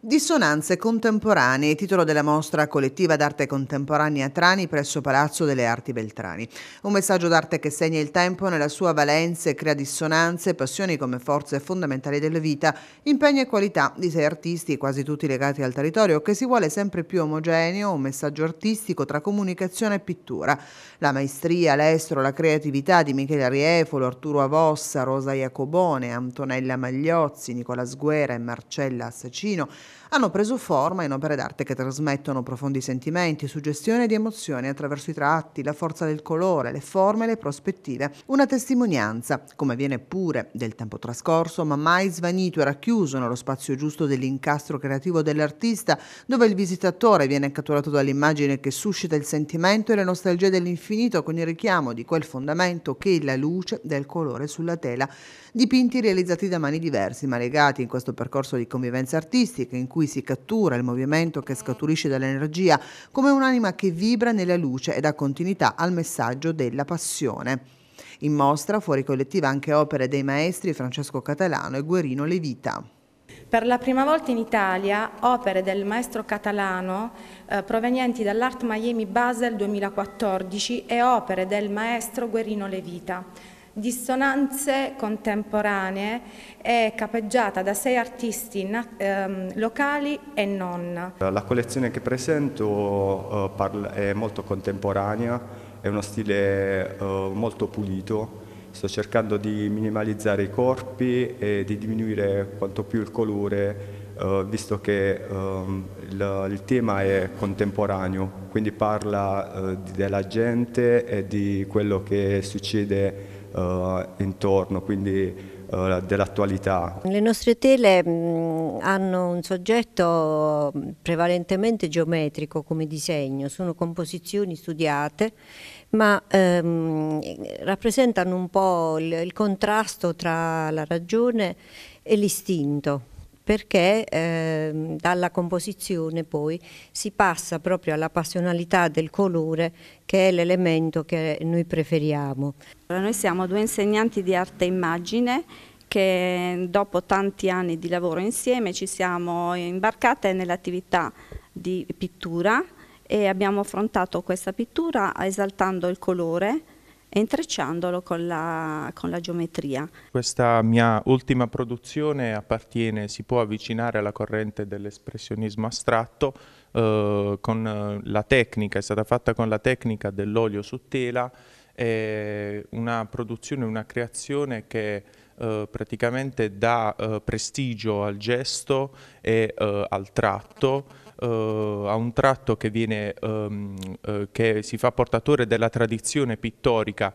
Dissonanze contemporanee, titolo della mostra collettiva d'arte contemporanea Trani presso Palazzo delle Arti Beltrani. Un messaggio d'arte che segna il tempo nella sua valenza e crea dissonanze, passioni come forze fondamentali della vita, impegni e qualità di sei artisti, quasi tutti legati al territorio, che si vuole sempre più omogeneo, un messaggio artistico tra comunicazione e pittura. La maestria, l'estro, la creatività di Michele Riefolo, Arturo Avossa, Rosa Iacobone, Antonella Magliozzi, Nicola Sguera e Marcella Assacino hanno preso forma in opere d'arte che trasmettono profondi sentimenti, suggestioni ed emozioni attraverso i tratti, la forza del colore, le forme e le prospettive. Una testimonianza, come viene pure del tempo trascorso, ma mai svanito e racchiuso nello spazio giusto dell'incastro creativo dell'artista, dove il visitatore viene catturato dall'immagine che suscita il sentimento e le nostalgie dell'infinito con il richiamo di quel fondamento che è la luce del colore sulla tela. Dipinti realizzati da mani diversi, ma legati in questo percorso di convivenza artistica, in cui si cattura il movimento che scaturisce dall'energia come un'anima che vibra nella luce e dà continuità al messaggio della passione. In mostra fuori collettiva anche opere dei maestri Francesco Catalano e Guerino Levita. Per la prima volta in Italia opere del maestro catalano eh, provenienti dall'Art Miami Basel 2014 e opere del maestro Guerino Levita dissonanze contemporanee è capeggiata da sei artisti ehm, locali e non. La collezione che presento eh, è molto contemporanea, è uno stile eh, molto pulito, sto cercando di minimalizzare i corpi e di diminuire quanto più il colore eh, visto che ehm, il, tema è contemporaneo, quindi parla della gente e di quello che succede eh, intorno, quindi eh, dell'attualità. Le nostre tele mm, hanno un soggetto mm, prevalentemente geometrico come disegno, sono composizioni studiate ma ehm, rappresentano un po' il, il contrasto tra la ragione e l'istinto perché eh, dalla composizione poi si passa proprio alla passionalità del colore che è l'elemento che noi preferiamo. Allora, noi siamo due insegnanti di arte e immagine che dopo tanti anni di lavoro insieme ci siamo imbarcate nell'attività di pittura e abbiamo affrontato questa pittura esaltando il colore e intrecciandolo con la, con la, geometria. Questa mia ultima produzione appartiene, si può avvicinare alla corrente dell'espressionismo astratto, eh, con eh, la tecnica, è stata fatta con la tecnica dell'olio su tela, è una produzione, una creazione che eh, praticamente dà eh, prestigio al gesto e eh, al tratto, ha eh, un tratto che, viene, ehm, eh, che si fa portatore della tradizione pittorica